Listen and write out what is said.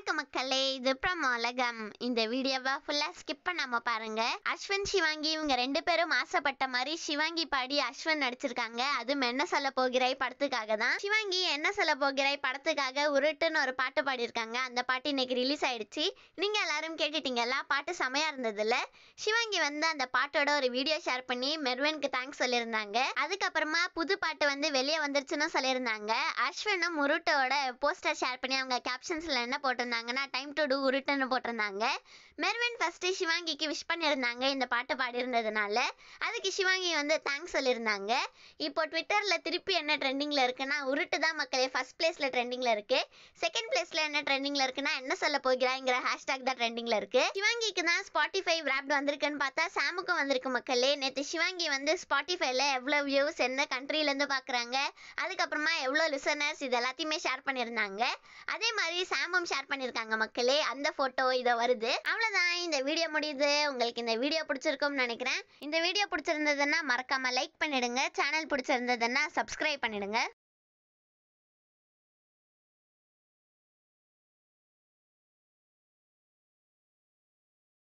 வணக்கம் மக்களே இது பிரமாலகம் இந்த வீடியோவா ஃபுல்லா ஸ்கிப் பண்ணாம பாருங்க அஸ்வின் சிவாங்கி இவங்க ரெண்டு பேரும் ஆசைப்பட்ட மாதிரி சிவாங்கி பாடி அஸ்வின் நடிச்சிருக்காங்க அது என்ன சொல்ல போகிறாய் படத்துக்காக தான் சிவாங்கி என்ன சொல்ல போகிறாய் படத்துக்காக உருட்டுன்னு ஒரு பாட்டு பாடியிருக்காங்க அந்த பாட்டு இன்னைக்கு ரிலீஸ் ஆயிடுச்சு நீங்க எல்லாரும் கேட்டுட்டீங்கல்ல பாட்டு செமையா இருந்ததுல சிவாங்கி வந்து அந்த பாட்டோட ஒரு வீடியோ ஷேர் பண்ணி மெர்வனுக்கு தேங்க்ஸ் சொல்லியிருந்தாங்க அதுக்கப்புறமா புது பாட்டு வந்து வெளியே வந்துருச்சுன்னு சொல்லியிருந்தாங்க அஸ்வினும் உருட்டோட போஸ்டர் ஷேர் பண்ணி அவங்க கேப்ஷன்ஸ்ல என்ன போட்டு போட்டிருந்தாங்கன்னா டைம் டு டூ ரிட்டர்ன் போட்டிருந்தாங்க மெர்வின் ஃபஸ்ட்டு ஷிவாங்கிக்கு விஷ் பண்ணியிருந்தாங்க இந்த பாட்டு பாடியிருந்ததுனால அதுக்கு ஷிவாங்கி வந்து தேங்க்ஸ் சொல்லியிருந்தாங்க இப்போ ட்விட்டரில் திருப்பி என்ன ட்ரெண்டிங்கில் இருக்குன்னா உருட்டு தான் மக்களே ஃபஸ்ட் பிளேஸில் ட்ரெண்டிங்கில் இருக்கு செகண்ட் பிளேஸில் என்ன ட்ரெண்டிங்கில் இருக்குன்னா என்ன சொல்ல போகிறாங்கிற ஹேஷ்டாக் தான் ட்ரெண்டிங்கில் இருக்கு சிவாங்கிக்கு தான் ஸ்பாட்டிஃபை ரேப்ட் வந்திருக்குன்னு பார்த்தா சாமுக்கும் வந்திருக்கு மக்களே நேற்று சிவாங்கி வந்து ஸ்பாட்டிஃபைல எவ்வளோ வியூஸ் எந்த கண்ட்ரிலேருந்து பார்க்குறாங்க அதுக்கப்புறமா எவ்வளோ லிசனர்ஸ் இது எல்லாத்தையுமே ஷேர் பண்ணியிருந்தாங்க அதே மாதிரி சாமும் ஷேர் பண்ணி பண்ணிருக்காங்க மக்களே அந்த போட்டோ இதை வருது அவ்வளவுதான் இந்த வீடியோ முடியுது உங்களுக்கு இந்த வீடியோ பிடிச்சிருக்கும் நினைக்கிறேன் இந்த வீடியோ பிடிச்சிருந்ததுன்னா மறக்காம லைக் பண்ணிடுங்க சேனல் பிடிச்சிருந்ததுன்னா சப்ஸ்கிரைப் பண்ணிடுங்க